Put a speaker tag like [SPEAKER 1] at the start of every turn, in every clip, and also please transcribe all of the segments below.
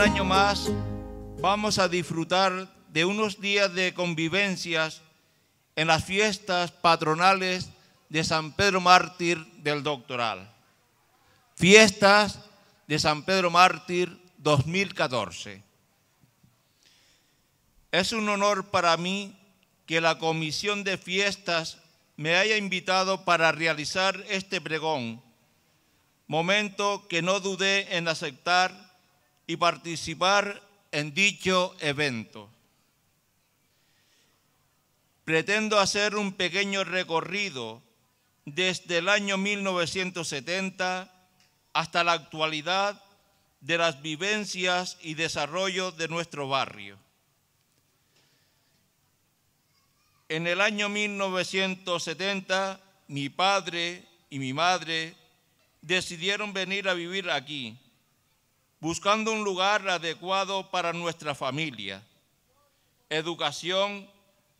[SPEAKER 1] año más vamos a disfrutar de unos días de convivencias en las fiestas patronales de San Pedro Mártir del Doctoral. Fiestas de San Pedro Mártir 2014. Es un honor para mí que la Comisión de Fiestas me haya invitado para realizar este pregón, momento que no dudé en aceptar y participar en dicho evento. Pretendo hacer un pequeño recorrido desde el año 1970 hasta la actualidad de las vivencias y desarrollo de nuestro barrio. En el año 1970, mi padre y mi madre decidieron venir a vivir aquí buscando un lugar adecuado para nuestra familia, educación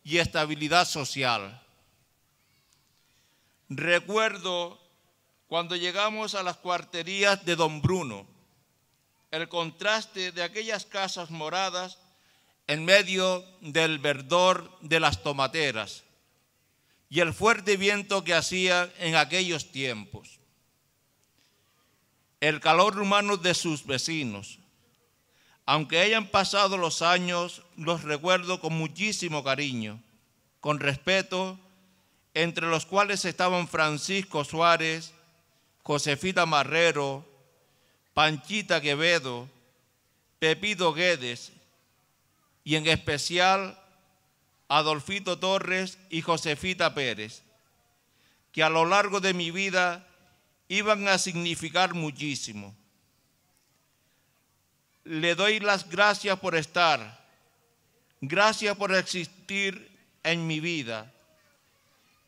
[SPEAKER 1] y estabilidad social. Recuerdo cuando llegamos a las cuarterías de Don Bruno, el contraste de aquellas casas moradas en medio del verdor de las tomateras y el fuerte viento que hacía en aquellos tiempos el calor humano de sus vecinos. Aunque hayan pasado los años, los recuerdo con muchísimo cariño, con respeto, entre los cuales estaban Francisco Suárez, Josefita Marrero, Panchita Quevedo, Pepito Guedes y en especial Adolfito Torres y Josefita Pérez, que a lo largo de mi vida iban a significar muchísimo. Le doy las gracias por estar, gracias por existir en mi vida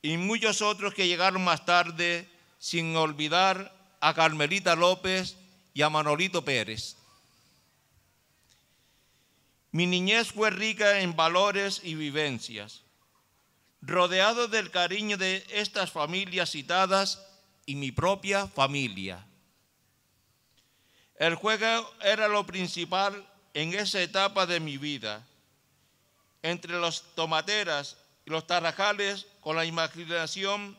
[SPEAKER 1] y muchos otros que llegaron más tarde, sin olvidar a Carmelita López y a Manolito Pérez. Mi niñez fue rica en valores y vivencias. Rodeado del cariño de estas familias citadas, y mi propia familia. El juego era lo principal en esa etapa de mi vida. Entre los tomateras y los tarajales, con la imaginación,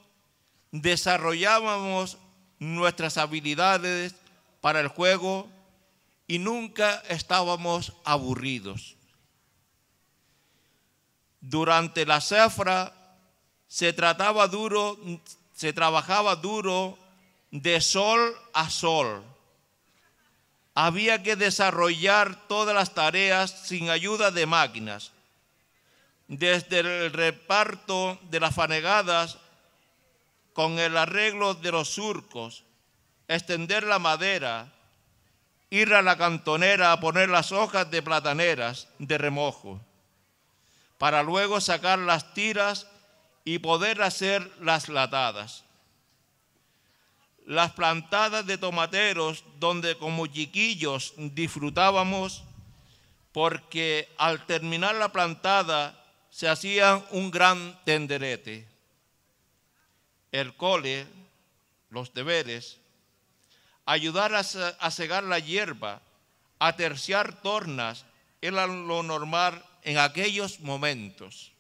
[SPEAKER 1] desarrollábamos nuestras habilidades para el juego y nunca estábamos aburridos. Durante la zafra se trataba duro se trabajaba duro de sol a sol. Había que desarrollar todas las tareas sin ayuda de máquinas. Desde el reparto de las fanegadas con el arreglo de los surcos, extender la madera, ir a la cantonera a poner las hojas de plataneras de remojo, para luego sacar las tiras y poder hacer las latadas. Las plantadas de tomateros donde como chiquillos disfrutábamos porque al terminar la plantada se hacía un gran tenderete. El cole, los deberes, ayudar a segar la hierba, a terciar tornas, era lo normal en aquellos momentos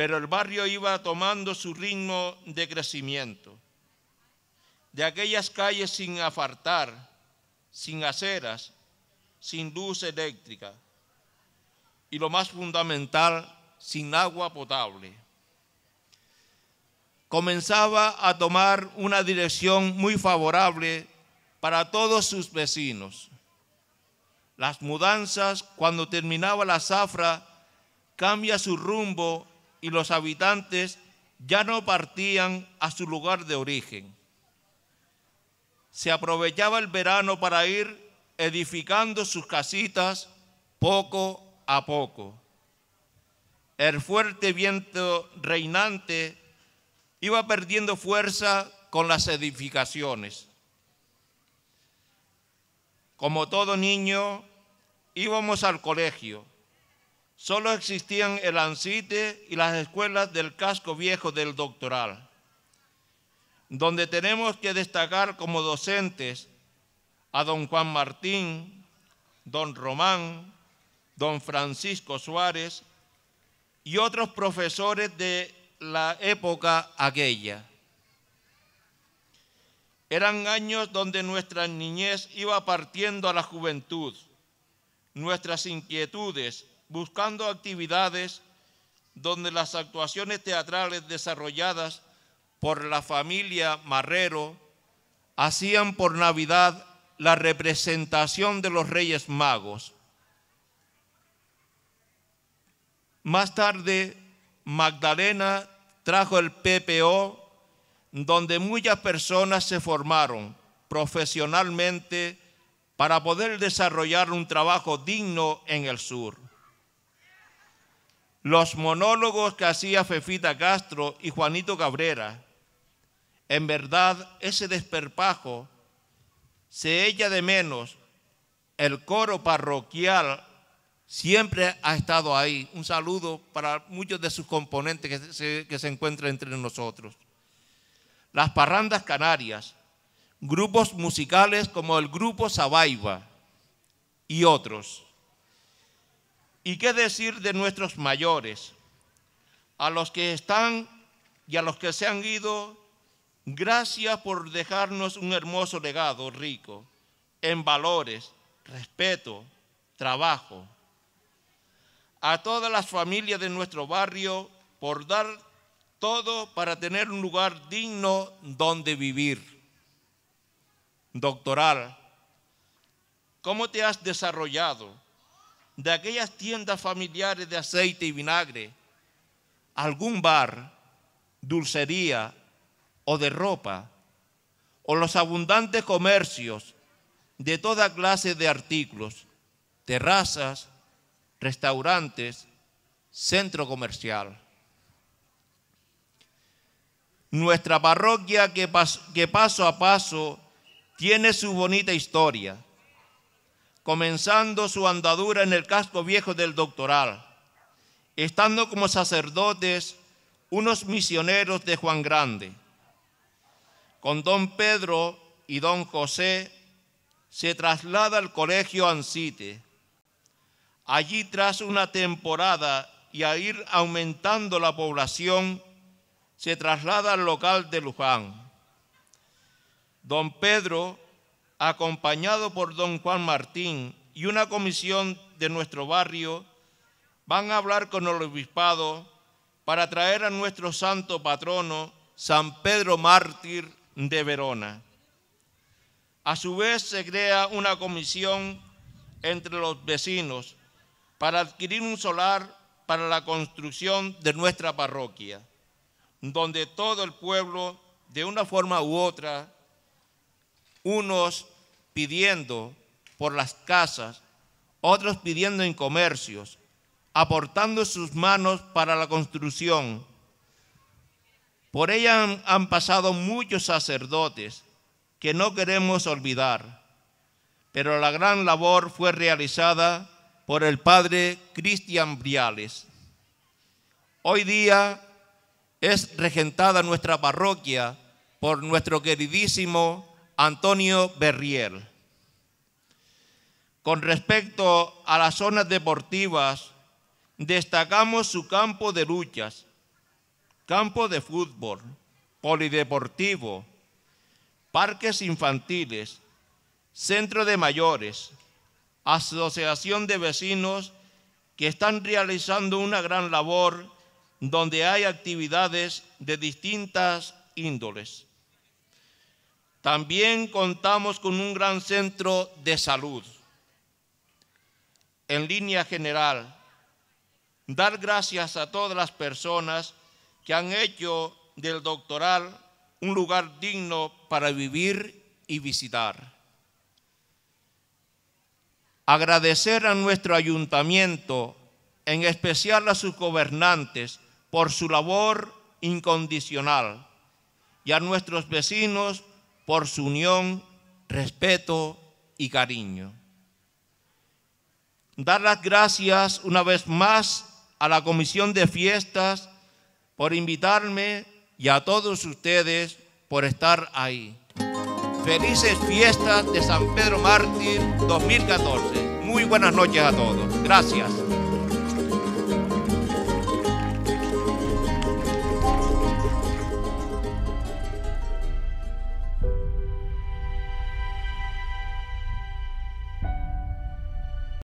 [SPEAKER 1] pero el barrio iba tomando su ritmo de crecimiento. De aquellas calles sin afartar, sin aceras, sin luz eléctrica y lo más fundamental, sin agua potable. Comenzaba a tomar una dirección muy favorable para todos sus vecinos. Las mudanzas, cuando terminaba la zafra, cambia su rumbo y los habitantes ya no partían a su lugar de origen. Se aprovechaba el verano para ir edificando sus casitas poco a poco. El fuerte viento reinante iba perdiendo fuerza con las edificaciones. Como todo niño, íbamos al colegio Solo existían el ANCITE y las escuelas del casco viejo del doctoral, donde tenemos que destacar como docentes a don Juan Martín, don Román, don Francisco Suárez y otros profesores de la época aquella. Eran años donde nuestra niñez iba partiendo a la juventud. Nuestras inquietudes buscando actividades donde las actuaciones teatrales desarrolladas por la familia Marrero hacían por Navidad la representación de los Reyes Magos. Más tarde, Magdalena trajo el PPO, donde muchas personas se formaron profesionalmente para poder desarrollar un trabajo digno en el sur los monólogos que hacía Fefita Castro y Juanito Cabrera, en verdad ese desperpajo se ella de menos. El coro parroquial siempre ha estado ahí. Un saludo para muchos de sus componentes que se, encuentran entre nosotros. Las parrandas canarias, grupos musicales como el grupo Sabaiba y otros. ¿Y qué decir de nuestros mayores? A los que están y a los que se han ido, gracias por dejarnos un hermoso legado rico en valores, respeto, trabajo. A todas las familias de nuestro barrio por dar todo para tener un lugar digno donde vivir. Doctoral, ¿cómo te has desarrollado? de aquellas tiendas familiares de aceite y vinagre, algún bar, dulcería o de ropa, o los abundantes comercios de toda clase de artículos, terrazas, restaurantes, centro comercial. Nuestra parroquia que, paso a paso tiene su bonita historia comenzando su andadura en el casco viejo del doctoral, estando como sacerdotes unos misioneros de Juan Grande. Con don Pedro y don José se traslada al colegio Ancite. Allí tras una temporada y a ir aumentando la población, se traslada al local de Luján. Don Pedro acompañado por don Juan Martín y una comisión de nuestro barrio, van a hablar con el obispado para traer a nuestro santo patrono, San Pedro Mártir de Verona. A su vez se crea una comisión entre los vecinos para adquirir un solar para la construcción de nuestra parroquia, donde todo el pueblo, de una forma u otra, unos pidiendo por las casas, otros pidiendo en comercios, aportando sus manos para la construcción. Por ella han, pasado muchos sacerdotes que no queremos olvidar, pero la gran labor fue realizada por el padre Cristian Briales. Hoy día es regentada nuestra parroquia por nuestro queridísimo Antonio Berriel. Con respecto a las zonas deportivas, destacamos su campo de luchas, campo de fútbol, polideportivo, parques infantiles, centro de mayores, asociación de vecinos que están realizando una gran labor donde hay actividades de distintas índoles. También contamos con un gran centro de salud. En línea general, dar gracias a todas las personas que han hecho del doctoral un lugar digno para vivir y visitar. Agradecer a nuestro ayuntamiento, en especial a sus gobernantes, por su labor incondicional y a nuestros vecinos por su unión, respeto y cariño. Dar las gracias una vez más a la Comisión de Fiestas por invitarme y a todos ustedes por estar ahí. Felices fiestas de San Pedro Mártir 2014. Muy buenas noches a todos. Gracias.